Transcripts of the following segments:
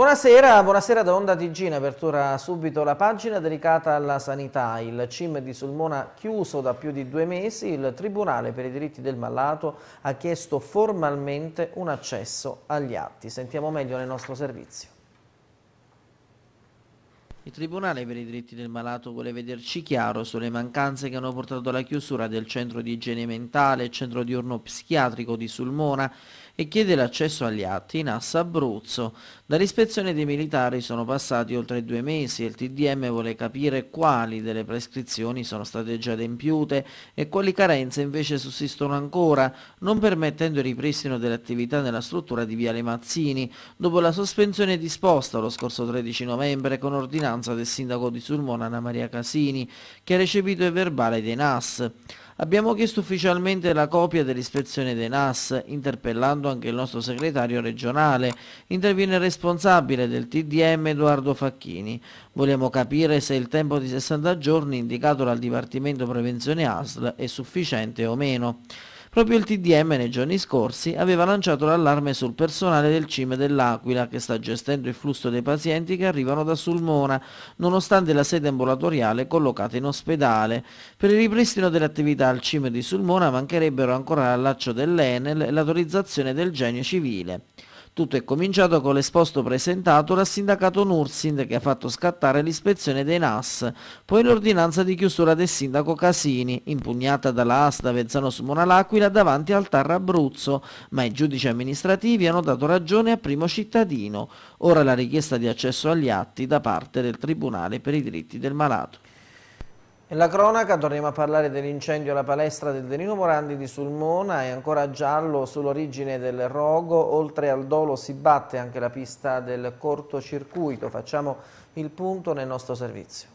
Buonasera, buonasera da Onda Tigina, apertura subito la pagina dedicata alla sanità. Il CIM di Sulmona chiuso da più di due mesi, il Tribunale per i diritti del malato ha chiesto formalmente un accesso agli atti. Sentiamo meglio nel nostro servizio. Il Tribunale per i diritti del malato vuole vederci chiaro sulle mancanze che hanno portato alla chiusura del centro di igiene mentale, e centro diurno psichiatrico di Sulmona e chiede l'accesso agli atti in assa Abruzzo. Dall'ispezione dei militari sono passati oltre due mesi e il TDM vuole capire quali delle prescrizioni sono state già adempiute e quali carenze invece sussistono ancora, non permettendo il ripristino delle attività nella struttura di Viale Mazzini, dopo la sospensione disposta lo scorso 13 novembre con ordinanza del sindaco di Sulmona Anna Maria Casini, che ha recepito il verbale dei NAS. Abbiamo chiesto ufficialmente la copia dell'ispezione dei NAS, interpellando anche il nostro segretario regionale. Interviene il responsabile del TDM Edoardo Facchini. Vogliamo capire se il tempo di 60 giorni indicato dal Dipartimento Prevenzione ASL è sufficiente o meno. Proprio il TDM nei giorni scorsi aveva lanciato l'allarme sul personale del CIME dell'Aquila che sta gestendo il flusso dei pazienti che arrivano da Sulmona, nonostante la sede ambulatoriale collocata in ospedale. Per il ripristino delle attività al CIME di Sulmona mancherebbero ancora l'allaccio dell'Enel e l'autorizzazione del genio civile. Tutto è cominciato con l'esposto presentato dal sindacato Nursind che ha fatto scattare l'ispezione dei NAS, poi l'ordinanza di chiusura del sindaco Casini, impugnata dalla ASD Vezzano su Monalaquila davanti al Tarra Abruzzo, ma i giudici amministrativi hanno dato ragione a primo cittadino. Ora la richiesta di accesso agli atti da parte del Tribunale per i diritti del malato. Nella cronaca torniamo a parlare dell'incendio alla palestra del Denino Morandi di Sulmona, è ancora giallo sull'origine del rogo, oltre al dolo si batte anche la pista del cortocircuito, facciamo il punto nel nostro servizio.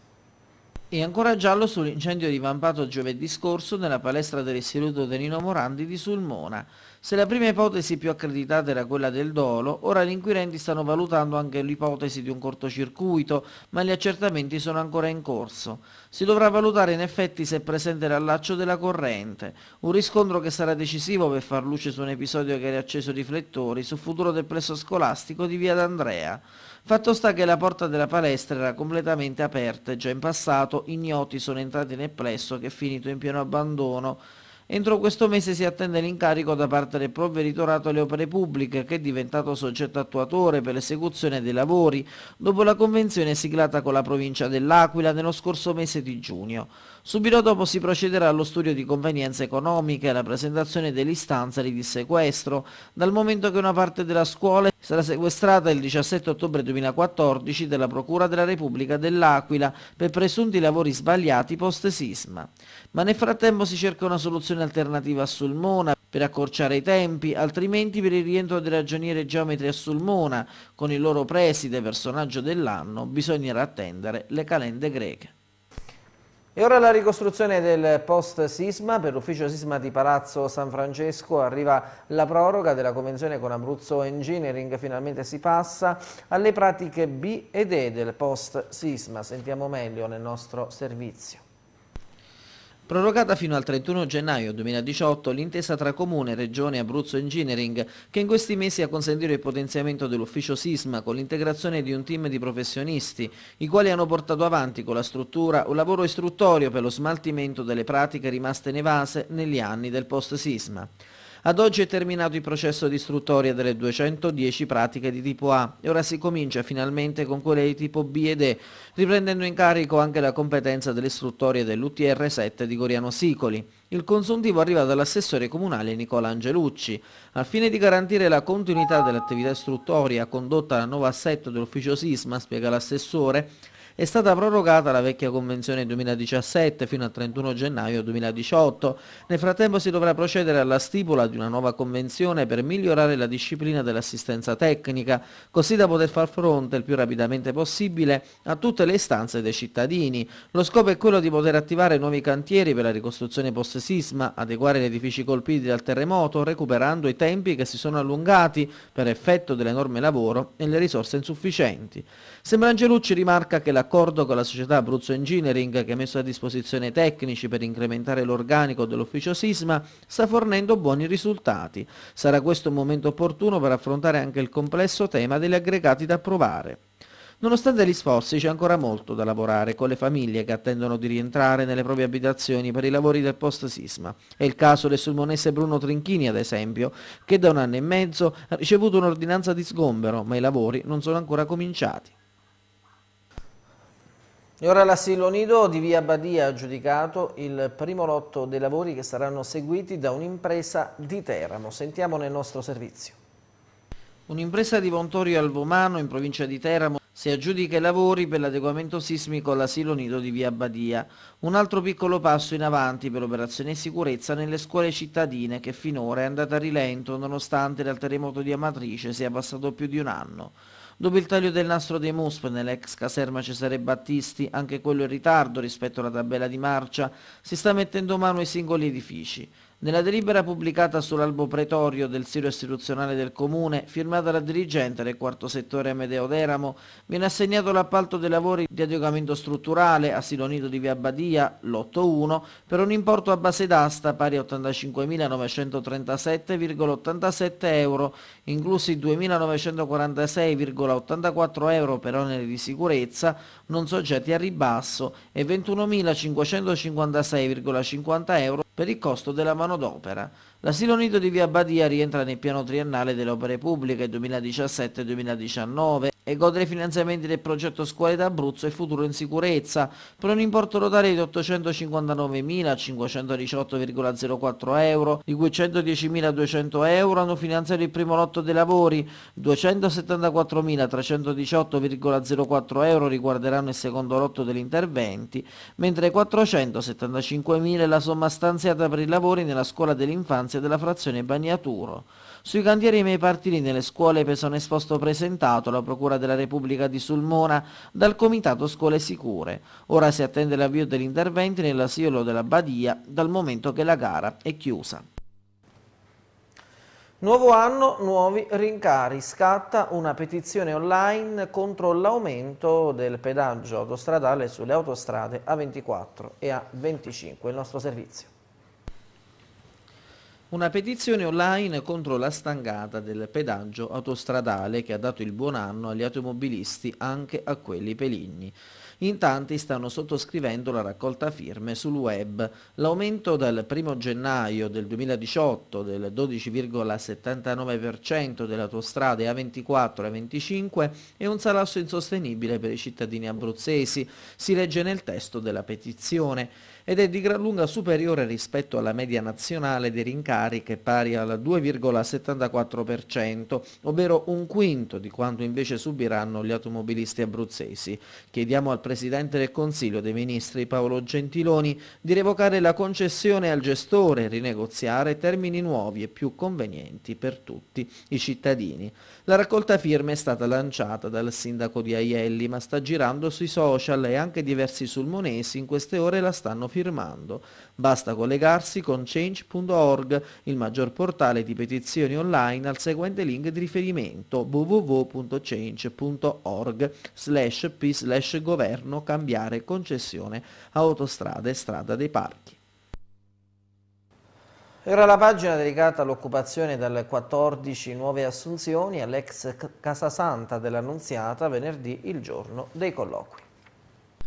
E ancora giallo sull'incendio divampato giovedì scorso nella palestra dell'Istituto Denino Morandi di Sulmona. Se la prima ipotesi più accreditata era quella del dolo, ora gli inquirenti stanno valutando anche l'ipotesi di un cortocircuito, ma gli accertamenti sono ancora in corso. Si dovrà valutare in effetti se è presente l'allaccio della corrente, un riscontro che sarà decisivo per far luce su un episodio che ha riacceso riflettori sul futuro del plesso scolastico di Via d'Andrea. Fatto sta che la porta della palestra era completamente aperta e già in passato ignoti sono entrati nel plesso che è finito in pieno abbandono Entro questo mese si attende l'incarico da parte del provveditorato alle opere pubbliche che è diventato soggetto attuatore per l'esecuzione dei lavori dopo la convenzione siglata con la provincia dell'Aquila nello scorso mese di giugno. Subito dopo si procederà allo studio di convenienza economica e alla presentazione dell'istanza di dissequestro, dal momento che una parte della scuola sarà sequestrata il 17 ottobre 2014 dalla Procura della Repubblica dell'Aquila per presunti lavori sbagliati post sisma. Ma nel frattempo si cerca una soluzione alternativa a Sulmona per accorciare i tempi, altrimenti per il rientro dei ragioniere geometri a Sulmona, con il loro preside, personaggio dell'anno, bisognerà attendere le calende greche. E ora la ricostruzione del post-sisma per l'ufficio sisma di Palazzo San Francesco. Arriva la proroga della convenzione con Abruzzo Engineering. Finalmente si passa alle pratiche B ed E del post-sisma. Sentiamo meglio nel nostro servizio. Prorogata fino al 31 gennaio 2018 l'intesa tra Comune, Regione e Abruzzo Engineering che in questi mesi ha consentito il potenziamento dell'ufficio sisma con l'integrazione di un team di professionisti i quali hanno portato avanti con la struttura un lavoro istruttorio per lo smaltimento delle pratiche rimaste nevase negli anni del post sisma. Ad oggi è terminato il processo di istruttoria delle 210 pratiche di tipo A e ora si comincia finalmente con quelle di tipo B ed E, riprendendo in carico anche la competenza delle istruttorie dell'UTR 7 di Goriano Sicoli. Il consuntivo arriva dall'assessore comunale Nicola Angelucci. Al fine di garantire la continuità dell'attività istruttoria condotta alla nuova assetto dell'ufficio Sisma, spiega l'assessore, è stata prorogata la vecchia convenzione 2017 fino al 31 gennaio 2018. Nel frattempo si dovrà procedere alla stipula di una nuova convenzione per migliorare la disciplina dell'assistenza tecnica, così da poter far fronte il più rapidamente possibile a tutte le istanze dei cittadini. Lo scopo è quello di poter attivare nuovi cantieri per la ricostruzione post-sisma, adeguare gli edifici colpiti dal terremoto, recuperando i tempi che si sono allungati per effetto dell'enorme lavoro e le risorse insufficienti. Sembra Angelucci rimarca che l'accordo con la società Abruzzo Engineering, che ha messo a disposizione tecnici per incrementare l'organico dell'ufficio sisma, sta fornendo buoni risultati. Sarà questo un momento opportuno per affrontare anche il complesso tema degli aggregati da approvare. Nonostante gli sforzi c'è ancora molto da lavorare con le famiglie che attendono di rientrare nelle proprie abitazioni per i lavori del post-sisma. È il caso del sulmonese Bruno Trinchini, ad esempio, che da un anno e mezzo ha ricevuto un'ordinanza di sgombero, ma i lavori non sono ancora cominciati. E ora l'asilo nido di Via Badia ha giudicato il primo lotto dei lavori che saranno seguiti da un'impresa di Teramo. Sentiamo nel nostro servizio. Un'impresa di Vontorio Albomano in provincia di Teramo si aggiudica i lavori per l'adeguamento sismico all'asilo nido di Via Badia, un altro piccolo passo in avanti per operazioni di sicurezza nelle scuole cittadine che finora è andata a rilento nonostante dal terremoto di Amatrice sia passato più di un anno. Dopo il taglio del nastro dei MUSP nell'ex caserma Cesare Battisti, anche quello in ritardo rispetto alla tabella di marcia, si sta mettendo mano ai singoli edifici. Nella delibera pubblicata sull'albo pretorio del sito istituzionale del Comune, firmata dal dirigente del quarto settore Amedeo Deramo, viene assegnato l'appalto dei lavori di adeguamento strutturale a Silo Nido di Via Badia, lotto 1, per un importo a base d'asta pari a 85.937,87 euro, inclusi 2.946,84 euro per oneri di sicurezza non soggetti a ribasso e 21.556,50 euro per il costo della manodopera L'asilo nido di via Badia rientra nel piano triennale delle opere pubbliche 2017-2019 e gode dei finanziamenti del progetto Scuole d'Abruzzo e Futuro in Sicurezza per un importo totale di 859.518,04 euro, di cui 110.200 euro hanno finanziato il primo lotto dei lavori, 274.318,04 euro riguarderanno il secondo lotto degli interventi, mentre 475.000 è la somma stanziata per i lavori nella scuola dell'infanzia vacanze della frazione Bagnaturo. Sui cantieri partiti nelle scuole pesa esposto presentato alla Procura della Repubblica di Sulmona dal Comitato Scuole Sicure. Ora si attende l'avvio degli interventi nell'asilo della Badia dal momento che la gara è chiusa. Nuovo anno, nuovi rincari. Scatta una petizione online contro l'aumento del pedaggio autostradale sulle autostrade A24 e A25. Il nostro servizio una petizione online contro la stangata del pedaggio autostradale che ha dato il buon anno agli automobilisti anche a quelli peligni. In tanti stanno sottoscrivendo la raccolta firme sul web. L'aumento dal 1 gennaio del 2018 del 12,79% delle autostrade A24 e A25 è un salasso insostenibile per i cittadini abruzzesi, si legge nel testo della petizione ed è di gran lunga superiore rispetto alla media nazionale dei rincari che pari al 2,74%, ovvero un quinto di quanto invece subiranno gli automobilisti abruzzesi. Chiediamo al Presidente del Consiglio dei Ministri Paolo Gentiloni di revocare la concessione al gestore e rinegoziare termini nuovi e più convenienti per tutti i cittadini. La raccolta firme è stata lanciata dal sindaco di Aielli ma sta girando sui social e anche diversi sulmonesi in queste ore la stanno firmando firmando. Basta collegarsi con change.org, il maggior portale di petizioni online, al seguente link di riferimento www.change.org slash p slash governo cambiare concessione autostrada e strada dei parchi. E ora la pagina dedicata all'occupazione dalle 14 nuove assunzioni all'ex Casa Santa dell'Annunziata venerdì il giorno dei colloqui.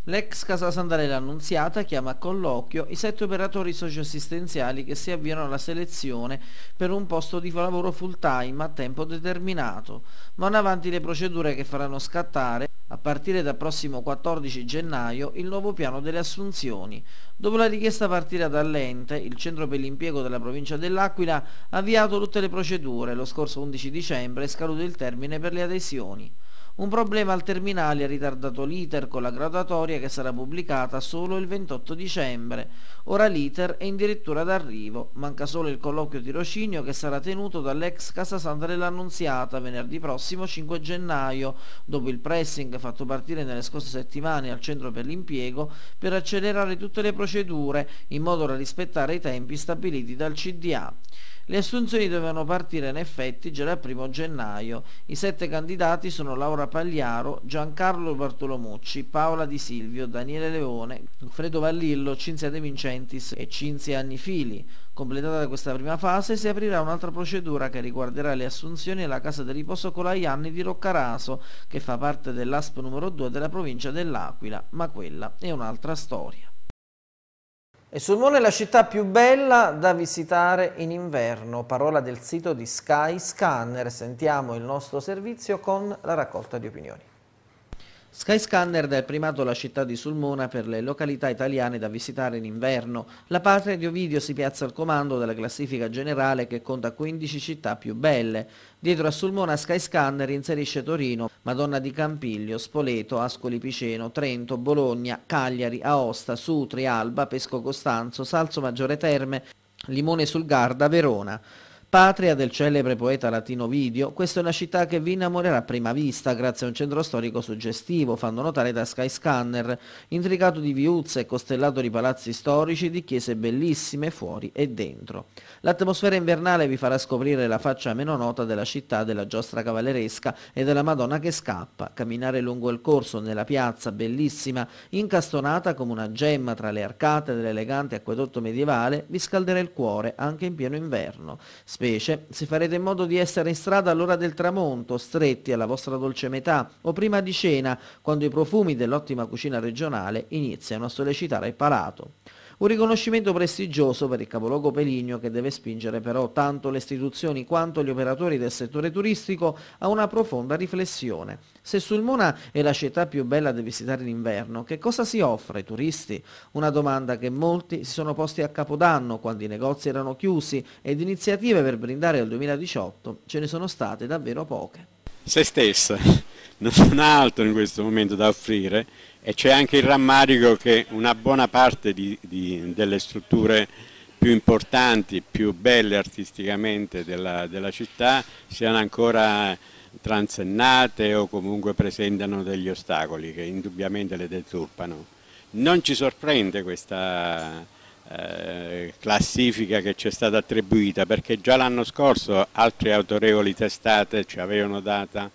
L'ex Casa Sandarella Annunziata chiama a colloquio i sette operatori socioassistenziali che si avviano alla selezione per un posto di lavoro full time a tempo determinato, vanno avanti le procedure che faranno scattare, a partire dal prossimo 14 gennaio, il nuovo piano delle assunzioni. Dopo la richiesta partita dall'ente, il Centro per l'impiego della provincia dell'Aquila ha avviato tutte le procedure. Lo scorso 11 dicembre è scaduto il termine per le adesioni. Un problema al terminale ha ritardato l'iter con la graduatoria che sarà pubblicata solo il 28 dicembre. Ora l'iter è addirittura d'arrivo, manca solo il colloquio tirocinio che sarà tenuto dall'ex Casa Santa dell'Annunziata venerdì prossimo 5 gennaio, dopo il pressing fatto partire nelle scorse settimane al Centro per l'Impiego per accelerare tutte le procedure in modo da rispettare i tempi stabiliti dal CDA. Le assunzioni dovevano partire in effetti già dal 1 gennaio. I sette candidati sono Laura Pagliaro, Giancarlo Bartolomucci, Paola Di Silvio, Daniele Leone, Fredo Vallillo, Cinzia De Vincentis e Cinzia Annifili. Completata questa prima fase si aprirà un'altra procedura che riguarderà le assunzioni alla casa del riposo Colaianni di Roccaraso, che fa parte dell'ASP numero 2 della provincia dell'Aquila, ma quella è un'altra storia. E Sulmona è la città più bella da visitare in inverno, parola del sito di Sky Scanner. Sentiamo il nostro servizio con la raccolta di opinioni. Skyscanner dà il primato alla città di Sulmona per le località italiane da visitare in inverno. La patria di Ovidio si piazza al comando della classifica generale che conta 15 città più belle. Dietro a Sulmona Skyscanner inserisce Torino, Madonna di Campiglio, Spoleto, Ascoli Piceno, Trento, Bologna, Cagliari, Aosta, Sutri, Alba, Pesco Costanzo, Salso Maggiore Terme, Limone sul Garda, Verona. Patria del celebre poeta latino Video, questa è una città che vi innamorerà a prima vista grazie a un centro storico suggestivo, fanno notare da Skyscanner, intricato di viuzze e costellato di palazzi storici, di chiese bellissime fuori e dentro. L'atmosfera invernale vi farà scoprire la faccia meno nota della città della giostra cavalleresca e della Madonna che scappa, camminare lungo il corso nella piazza bellissima, incastonata come una gemma tra le arcate dell'elegante acquedotto medievale, vi scalderà il cuore anche in pieno inverno specie se farete in modo di essere in strada all'ora del tramonto, stretti alla vostra dolce metà o prima di cena, quando i profumi dell'ottima cucina regionale iniziano a sollecitare il palato. Un riconoscimento prestigioso per il capoluogo peligno che deve spingere però tanto le istituzioni quanto gli operatori del settore turistico a una profonda riflessione. Se Sulmona è la città più bella da visitare in inverno, che cosa si offre ai turisti? Una domanda che molti si sono posti a capodanno quando i negozi erano chiusi ed iniziative per brindare al 2018 ce ne sono state davvero poche. Se stessa non ha altro in questo momento da offrire e c'è anche il rammarico che una buona parte di, di, delle strutture più importanti, più belle artisticamente della, della città siano ancora transennate o comunque presentano degli ostacoli che indubbiamente le deturpano. Non ci sorprende questa eh, classifica che ci è stata attribuita perché già l'anno scorso altre autorevoli testate ci avevano data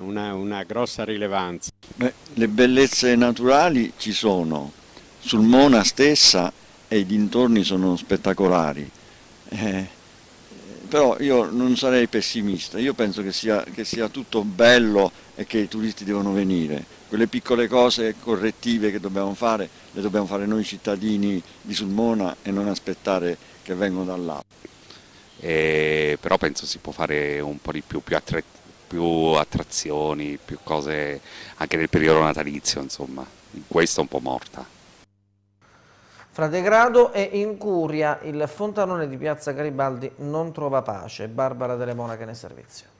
una, una grossa rilevanza. Beh, le bellezze naturali ci sono, sul Mona stessa e i dintorni sono spettacolari, eh, però io non sarei pessimista, io penso che sia, che sia tutto bello e che i turisti devono venire quelle piccole cose correttive che dobbiamo fare le dobbiamo fare noi cittadini di Sulmona e non aspettare che vengano dall'alto. Eh, però penso si può fare un po' di più, più attrezzati più attrazioni, più cose anche nel periodo natalizio, insomma, in questo è un po' morta. Fra degrado e incuria, il fontanone di Piazza Garibaldi non trova pace. Barbara Delle Monache nel servizio.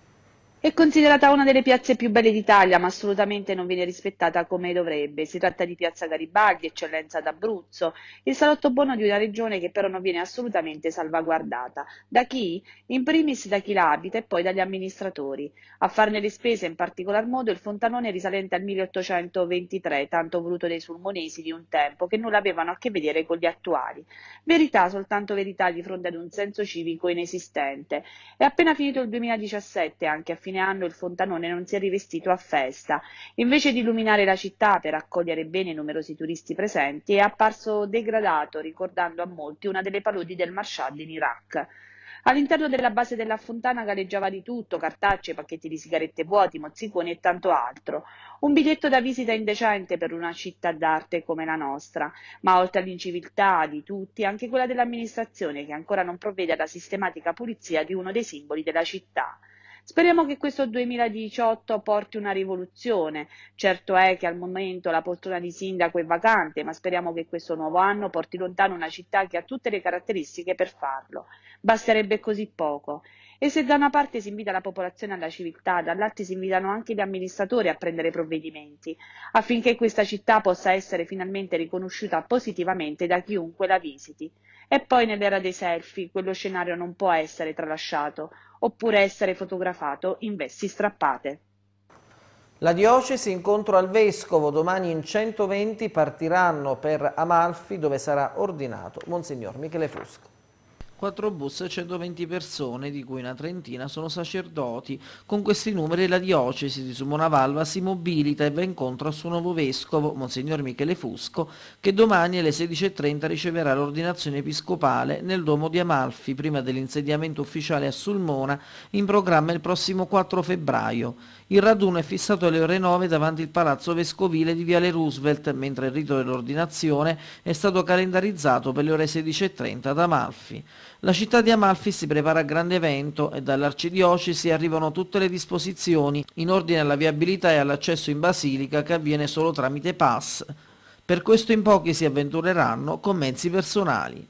È considerata una delle piazze più belle d'Italia, ma assolutamente non viene rispettata come dovrebbe. Si tratta di Piazza Garibaldi, eccellenza d'Abruzzo, il salotto buono di una regione che però non viene assolutamente salvaguardata. Da chi? In primis da chi l'abita e poi dagli amministratori. A farne le spese in particolar modo il fontanone risalente al 1823, tanto voluto dai sulmonesi di un tempo, che nulla avevano a che vedere con gli attuali. Verità, soltanto verità di fronte ad un senso civico inesistente. È appena finito il 2017 anche a fine anno il fontanone non si è rivestito a festa. Invece di illuminare la città per accogliere bene i numerosi turisti presenti, è apparso degradato, ricordando a molti una delle paludi del Mashhad in Iraq. All'interno della base della fontana galleggiava di tutto, cartacce, pacchetti di sigarette vuoti, mozziconi e tanto altro. Un biglietto da visita indecente per una città d'arte come la nostra, ma oltre all'inciviltà di tutti, anche quella dell'amministrazione che ancora non provvede alla sistematica pulizia di uno dei simboli della città. Speriamo che questo 2018 porti una rivoluzione. Certo è che al momento la poltrona di sindaco è vacante, ma speriamo che questo nuovo anno porti lontano una città che ha tutte le caratteristiche per farlo. Basterebbe così poco. E se da una parte si invita la popolazione alla civiltà, dall'altra si invitano anche gli amministratori a prendere provvedimenti, affinché questa città possa essere finalmente riconosciuta positivamente da chiunque la visiti. E poi nell'era dei selfie quello scenario non può essere tralasciato oppure essere fotografato in vesti strappate. La diocesi incontro al vescovo, domani in 120 partiranno per Amalfi dove sarà ordinato Monsignor Michele Fusco. 4 bus e 120 persone, di cui una trentina sono sacerdoti. Con questi numeri la diocesi di Sumonavalva si mobilita e va incontro al suo nuovo vescovo, Monsignor Michele Fusco, che domani alle 16.30 riceverà l'ordinazione episcopale nel Duomo di Amalfi, prima dell'insediamento ufficiale a Sulmona, in programma il prossimo 4 febbraio. Il raduno è fissato alle ore 9 davanti il palazzo vescovile di Viale Roosevelt, mentre il rito dell'ordinazione è stato calendarizzato per le ore 16.30 ad Amalfi. La città di Amalfi si prepara a grande evento e dall'arcidiocesi arrivano tutte le disposizioni in ordine alla viabilità e all'accesso in Basilica che avviene solo tramite pass. Per questo in pochi si avventureranno con mezzi personali.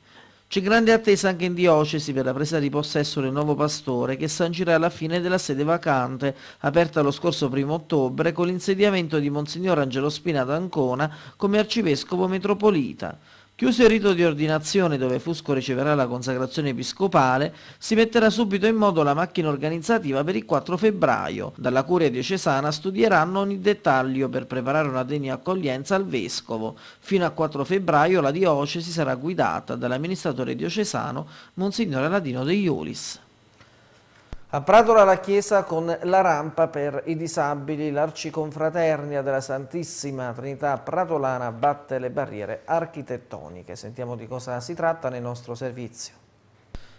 C'è grande attesa anche in diocesi per la presa di possesso del nuovo pastore che sancirà la fine della sede vacante, aperta lo scorso 1 ottobre con l'insediamento di Monsignor Angelo Spina d'Ancona come arcivescovo metropolita. Chiuso il rito di ordinazione dove Fusco riceverà la consacrazione episcopale, si metterà subito in moto la macchina organizzativa per il 4 febbraio. Dalla curia diocesana studieranno ogni dettaglio per preparare una degna accoglienza al vescovo. Fino al 4 febbraio la diocesi sarà guidata dall'amministratore diocesano Monsignore Ladino De Iulis. A Pratola la chiesa con la rampa per i disabili, l'arciconfraternia della Santissima Trinità Pratolana batte le barriere architettoniche. Sentiamo di cosa si tratta nel nostro servizio.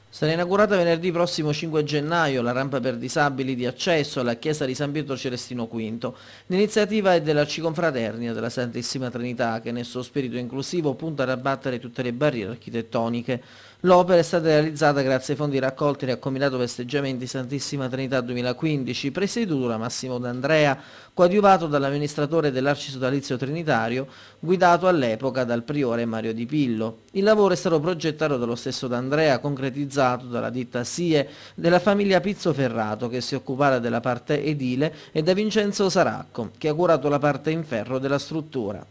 Sarà inaugurata venerdì prossimo 5 gennaio la rampa per disabili di accesso alla chiesa di San Pietro Celestino V. L'iniziativa è dell'arciconfraternia della Santissima Trinità che nel suo spirito inclusivo punta ad abbattere tutte le barriere architettoniche. L'opera è stata realizzata grazie ai fondi raccolti nel combinato festeggiamenti Santissima Trinità 2015, presieduto da Massimo D'Andrea, coadiuvato dall'amministratore dell'Arcisodalizio Trinitario, guidato all'epoca dal priore Mario Di Pillo. Il lavoro è stato progettato dallo stesso D'Andrea, concretizzato dalla ditta SIE della famiglia Pizzo Ferrato, che si occupava della parte edile, e da Vincenzo Saracco, che ha curato la parte in ferro della struttura.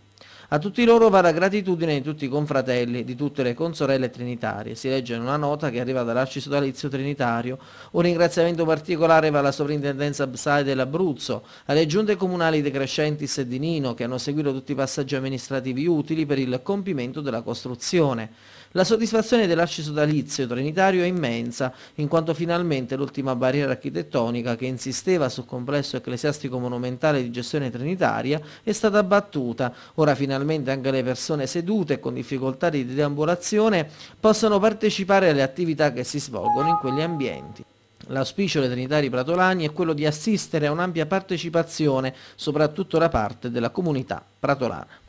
A tutti loro va la gratitudine di tutti i confratelli, di tutte le consorelle trinitarie. Si legge in una nota che arriva dall'arcisodalizio trinitario. Un ringraziamento particolare va alla sovrintendenza Absai dell'Abruzzo, alle giunte comunali De Crescentis e di Nino che hanno seguito tutti i passaggi amministrativi utili per il compimento della costruzione. La soddisfazione dell'arcisodalizio trinitario è immensa, in quanto finalmente l'ultima barriera architettonica che insisteva sul complesso ecclesiastico monumentale di gestione trinitaria è stata abbattuta. Ora finalmente anche le persone sedute e con difficoltà di deambulazione possono partecipare alle attività che si svolgono in quegli ambienti. L'auspicio dei Trinitari Pratolani è quello di assistere a un'ampia partecipazione, soprattutto da parte della comunità pratolana.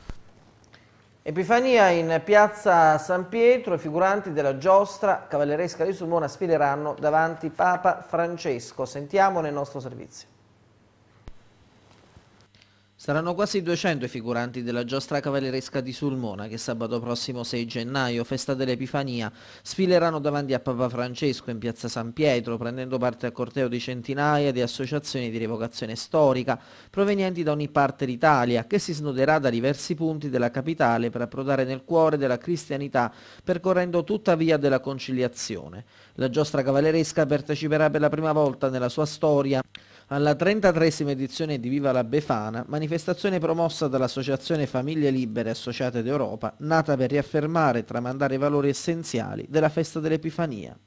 Epifania in piazza San Pietro, i figuranti della giostra cavalleresca di Sulmona sfileranno davanti Papa Francesco. Sentiamone nel nostro servizio. Saranno quasi 200 i figuranti della giostra cavalleresca di Sulmona che sabato prossimo 6 gennaio, festa dell'Epifania, sfileranno davanti a Papa Francesco in piazza San Pietro prendendo parte al corteo di centinaia di associazioni di rivocazione storica provenienti da ogni parte d'Italia che si snoderà da diversi punti della capitale per approdare nel cuore della cristianità percorrendo tutta via della conciliazione. La giostra cavalleresca parteciperà per la prima volta nella sua storia alla 33esima edizione di Viva la Befana, manifestazione promossa dall'Associazione Famiglie Libere Associate d'Europa, nata per riaffermare e tramandare i valori essenziali della festa dell'Epifania.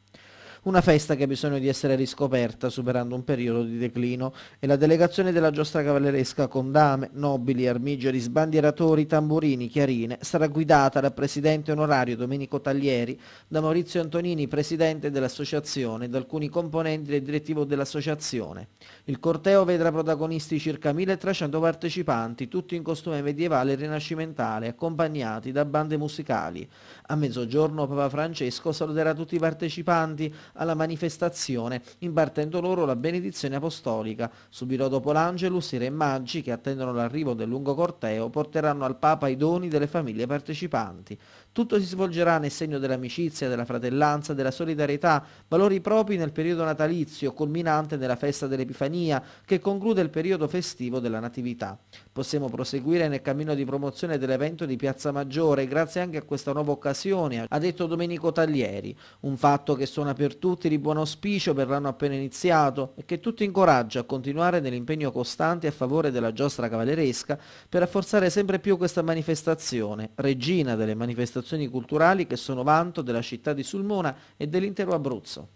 Una festa che ha bisogno di essere riscoperta superando un periodo di declino e la delegazione della giostra cavalleresca con dame, nobili, armigeri, sbandieratori, tamburini, chiarine sarà guidata dal presidente onorario Domenico Taglieri, da Maurizio Antonini, presidente dell'associazione e da alcuni componenti del direttivo dell'associazione. Il corteo vedrà protagonisti circa 1300 partecipanti, tutti in costume medievale e rinascimentale, accompagnati da bande musicali. A mezzogiorno Papa Francesco saluterà tutti i partecipanti alla manifestazione, impartendo loro la benedizione apostolica. Subito dopo l'Angelus i re Maggi, che attendono l'arrivo del lungo corteo, porteranno al Papa i doni delle famiglie partecipanti. Tutto si svolgerà nel segno dell'amicizia, della fratellanza, della solidarietà, valori propri nel periodo natalizio, culminante nella festa dell'Epifania, che conclude il periodo festivo della Natività. Possiamo proseguire nel cammino di promozione dell'evento di Piazza Maggiore, grazie anche a questa nuova occasione, ha detto Domenico Taglieri. Un fatto che suona per tutti di buon auspicio per l'anno appena iniziato e che tutti incoraggia a continuare nell'impegno costante a favore della giostra cavalleresca per rafforzare sempre più questa manifestazione, regina delle manifestazioni manifestazioni culturali che sono vanto della città di Sulmona e dell'intero Abruzzo.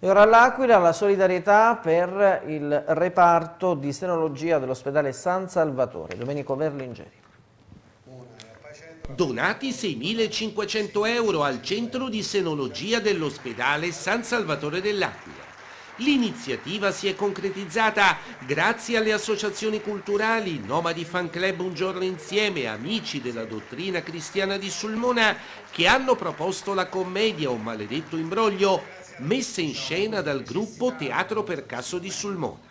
E ora all'Aquila la solidarietà per il reparto di senologia dell'ospedale San Salvatore. Domenico Verlingeri. Donati 6.500 euro al centro di senologia dell'ospedale San Salvatore dell'Aquila. L'iniziativa si è concretizzata grazie alle associazioni culturali, nomadi fan club un giorno insieme, amici della dottrina cristiana di Sulmona, che hanno proposto la commedia Un maledetto imbroglio, messa in scena dal gruppo Teatro Percasso di Sulmona.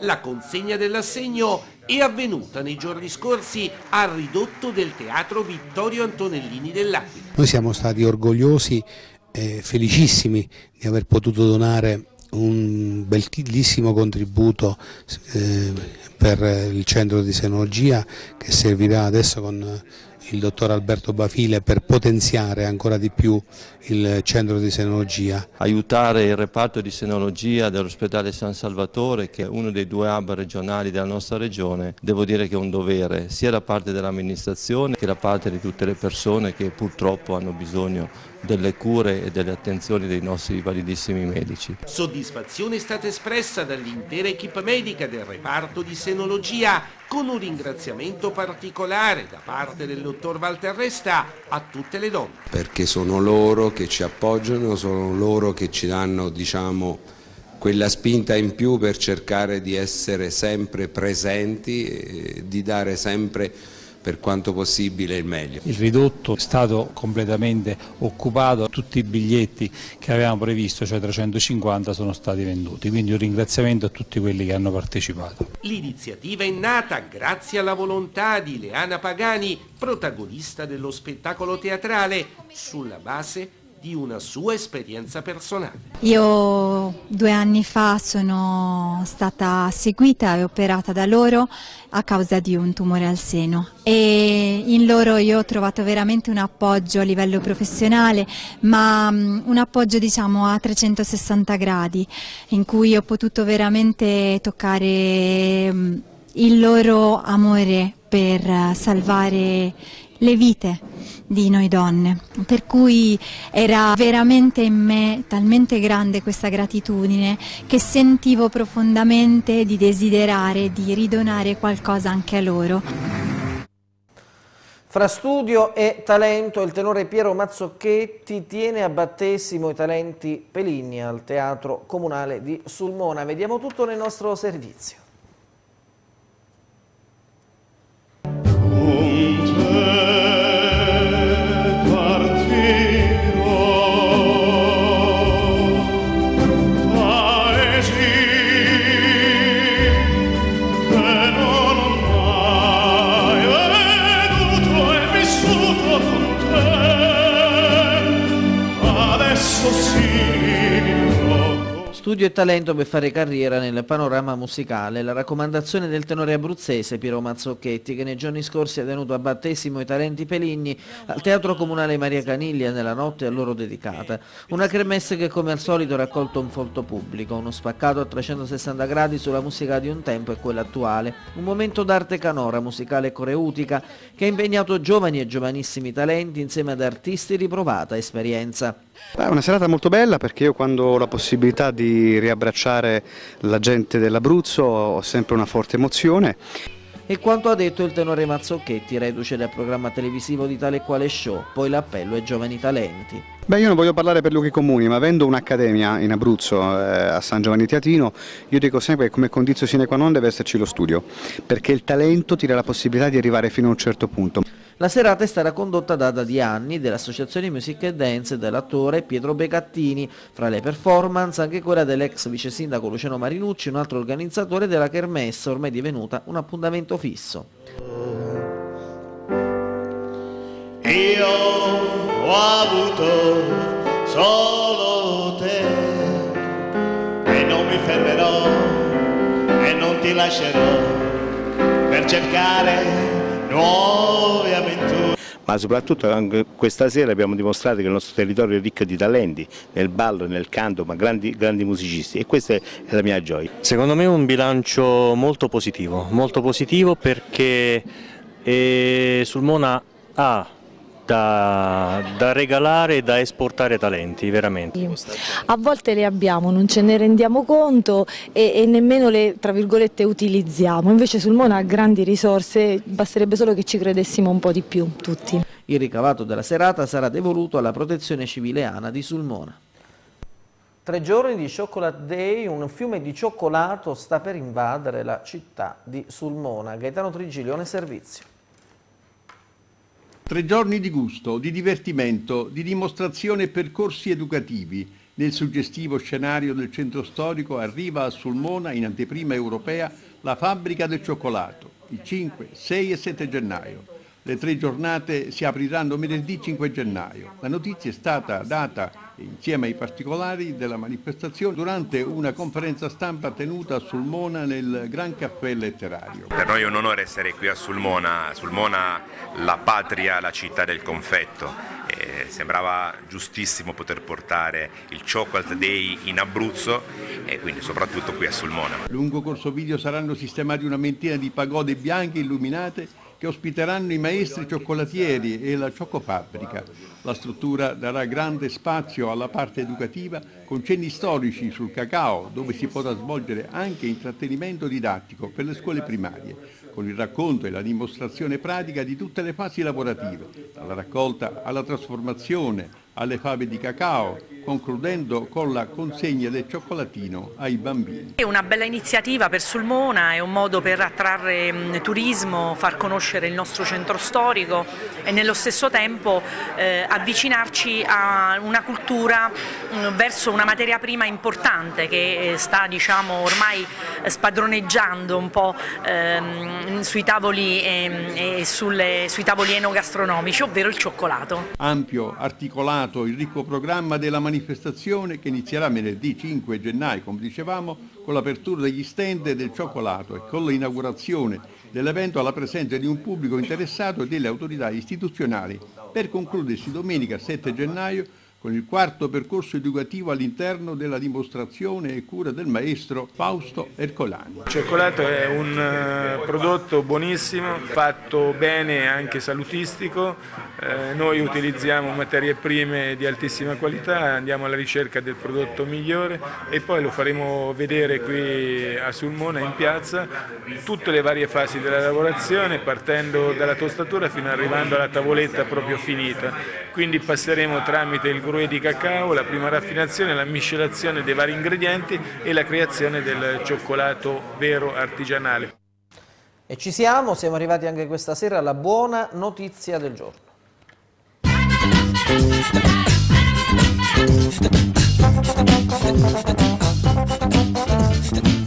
La consegna dell'assegno è avvenuta nei giorni scorsi al ridotto del teatro Vittorio Antonellini dell'Aquila. Noi siamo stati orgogliosi e felicissimi di aver potuto donare un bellissimo contributo eh, per il centro di senologia che servirà adesso con il dottor Alberto Bafile per potenziare ancora di più il centro di senologia. Aiutare il reparto di senologia dell'ospedale San Salvatore che è uno dei due hub regionali della nostra regione devo dire che è un dovere sia da parte dell'amministrazione che da parte di tutte le persone che purtroppo hanno bisogno delle cure e delle attenzioni dei nostri validissimi medici. Soddisfazione è stata espressa dall'intera equip medica del reparto di senologia con un ringraziamento particolare da parte del dottor Walter Resta a tutte le donne. Perché sono loro che ci appoggiano, sono loro che ci danno diciamo, quella spinta in più per cercare di essere sempre presenti, di dare sempre per quanto possibile il meglio. Il ridotto è stato completamente occupato, tutti i biglietti che avevamo previsto, cioè 350, sono stati venduti, quindi un ringraziamento a tutti quelli che hanno partecipato. L'iniziativa è nata grazie alla volontà di Leana Pagani, protagonista dello spettacolo teatrale, sulla base di una sua esperienza personale. Io due anni fa sono stata seguita e operata da loro a causa di un tumore al seno e in loro io ho trovato veramente un appoggio a livello professionale ma un appoggio diciamo a 360 gradi in cui ho potuto veramente toccare il loro amore per salvare le vite di noi donne, per cui era veramente in me talmente grande questa gratitudine che sentivo profondamente di desiderare di ridonare qualcosa anche a loro. Fra studio e talento, il tenore Piero Mazzocchetti tiene a battesimo i talenti Peligna al Teatro Comunale di Sulmona. Vediamo tutto nel nostro servizio. Studio e talento per fare carriera nel panorama musicale, la raccomandazione del tenore abruzzese Piero Mazzocchetti che nei giorni scorsi ha tenuto a battesimo i talenti peligni al Teatro Comunale Maria Caniglia nella notte a loro dedicata. Una cremesse che come al solito ha raccolto un folto pubblico, uno spaccato a 360 gradi sulla musica di un tempo e quella attuale, un momento d'arte canora, musicale e coreutica che ha impegnato giovani e giovanissimi talenti insieme ad artisti di provata esperienza. È una serata molto bella perché io quando ho la possibilità di riabbracciare la gente dell'Abruzzo, ho sempre una forte emozione. E quanto ha detto il tenore Mazzocchetti, reduce del programma televisivo di tale e quale show, poi l'appello ai giovani talenti. Beh, io non voglio parlare per luoghi comuni, ma avendo un'accademia in Abruzzo, eh, a San Giovanni Teatino, io dico sempre che come condizio sine qua non deve esserci lo studio, perché il talento ti dà la possibilità di arrivare fino a un certo punto. La serata è stata condotta da Dadi Anni dell'Associazione Music and Dance dell'attore Pietro Begattini. Fra le performance anche quella dell'ex vice sindaco Luciano Marinucci, un altro organizzatore della Kermesse, ormai divenuta un appuntamento fisso. Io ho avuto solo te e non mi fermerò e non ti lascerò per cercare nuove ma soprattutto anche questa sera abbiamo dimostrato che il nostro territorio è ricco di talenti, nel ballo, nel canto, ma grandi, grandi musicisti e questa è la mia gioia. Secondo me è un bilancio molto positivo, molto positivo perché eh, Sulmona ha da, da regalare e da esportare talenti, veramente. A volte le abbiamo, non ce ne rendiamo conto e, e nemmeno le tra virgolette, utilizziamo, invece sul Mona ha grandi risorse, basterebbe solo che ci credessimo un po' di più tutti. Il ricavato della serata sarà devoluto alla protezione civile ANA di Sulmona. Tre giorni di Chocolate Day, un fiume di cioccolato sta per invadere la città di Sulmona. Gaetano Trigiglione, servizio. Tre giorni di gusto, di divertimento, di dimostrazione e percorsi educativi nel suggestivo scenario del centro storico arriva a Sulmona in anteprima europea la fabbrica del cioccolato il 5, 6 e 7 gennaio. Le tre giornate si apriranno venerdì 5 gennaio. La notizia è stata data insieme ai particolari della manifestazione durante una conferenza stampa tenuta a Sulmona nel Gran Caffè Letterario. Per noi è un onore essere qui a Sulmona, Sulmona la patria, la città del confetto. Eh, sembrava giustissimo poter portare il Chocolate Day in Abruzzo e quindi soprattutto qui a Sulmona. Lungo Corso Video saranno sistemati una ventina di pagode bianche illuminate che ospiteranno i maestri cioccolatieri e la cioccopaprica. La struttura darà grande spazio alla parte educativa con cenni storici sul cacao, dove si potrà svolgere anche intrattenimento didattico per le scuole primarie, con il racconto e la dimostrazione pratica di tutte le fasi lavorative, dalla raccolta alla trasformazione, alle fave di cacao, concludendo con la consegna del cioccolatino ai bambini. È una bella iniziativa per Sulmona, è un modo per attrarre mm, turismo, far conoscere il nostro centro storico e nello stesso tempo eh, avvicinarci a una cultura mh, mm, verso una materia prima importante che eh, sta diciamo, ormai spadroneggiando un po' ehm, sui tavoli e, ehm, e sulle, sui tavoli enogastronomici, ovvero il cioccolato. Ampio, articolato, il ricco programma della manifestazione manifestazione che inizierà venerdì 5 gennaio, come dicevamo, con l'apertura degli stand e del cioccolato e con l'inaugurazione dell'evento alla presenza di un pubblico interessato e delle autorità istituzionali, per concludersi domenica 7 gennaio con il quarto percorso educativo all'interno della dimostrazione e cura del maestro Fausto Ercolani. Il cioccolato è un eh, prodotto buonissimo, fatto bene anche salutistico, eh, noi utilizziamo materie prime di altissima qualità, andiamo alla ricerca del prodotto migliore e poi lo faremo vedere qui a Sulmona in piazza tutte le varie fasi della lavorazione partendo dalla tostatura fino arrivando alla tavoletta proprio finita quindi passeremo tramite il grue di cacao, la prima raffinazione, la miscelazione dei vari ingredienti e la creazione del cioccolato vero artigianale. E ci siamo, siamo arrivati anche questa sera alla buona notizia del giorno. Thank you.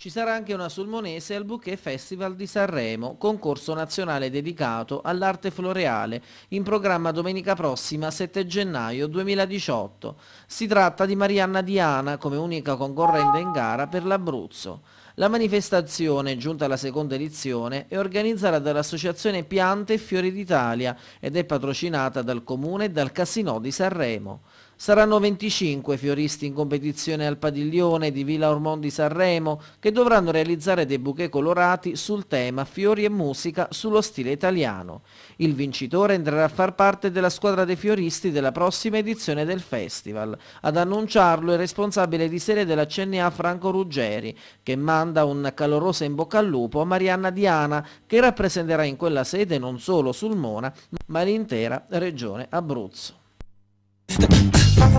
Ci sarà anche una Sulmonese al Bouquet Festival di Sanremo, concorso nazionale dedicato all'arte floreale, in programma domenica prossima 7 gennaio 2018. Si tratta di Marianna Diana come unica concorrente in gara per l'Abruzzo. La manifestazione, giunta alla seconda edizione, è organizzata dall'Associazione Piante e Fiori d'Italia ed è patrocinata dal Comune e dal Casino di Sanremo. Saranno 25 fioristi in competizione al padiglione di Villa Ormondi Sanremo che dovranno realizzare dei bouquet colorati sul tema fiori e musica sullo stile italiano. Il vincitore entrerà a far parte della squadra dei fioristi della prossima edizione del festival. Ad annunciarlo il responsabile di serie della CNA Franco Ruggeri che manda un caloroso in bocca al lupo a Marianna Diana che rappresenterà in quella sede non solo Sulmona ma l'intera regione Abruzzo.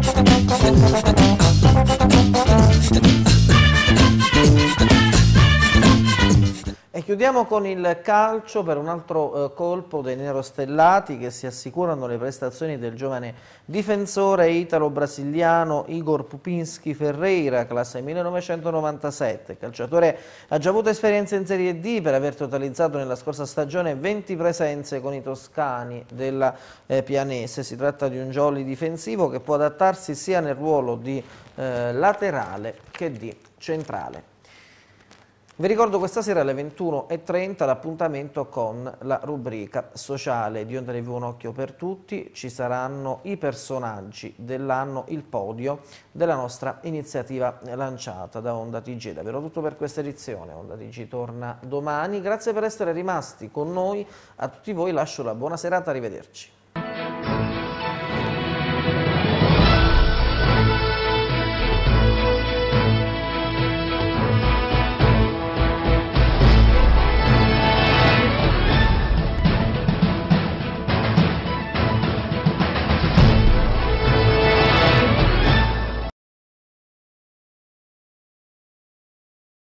Thank you. chiudiamo con il calcio per un altro eh, colpo dei nerostellati che si assicurano le prestazioni del giovane difensore italo-brasiliano Igor Pupinski Ferreira, classe 1997. Il calciatore ha già avuto esperienza in Serie D per aver totalizzato nella scorsa stagione 20 presenze con i toscani della eh, Pianese. Si tratta di un jolly difensivo che può adattarsi sia nel ruolo di eh, laterale che di centrale. Vi ricordo questa sera alle 21.30 l'appuntamento con la rubrica sociale di Onda TV Un Occhio per Tutti. Ci saranno i personaggi dell'anno, il podio della nostra iniziativa lanciata da Onda TG. Davvero tutto per questa edizione. Onda TG torna domani. Grazie per essere rimasti con noi. A tutti voi lascio la buona serata, arrivederci.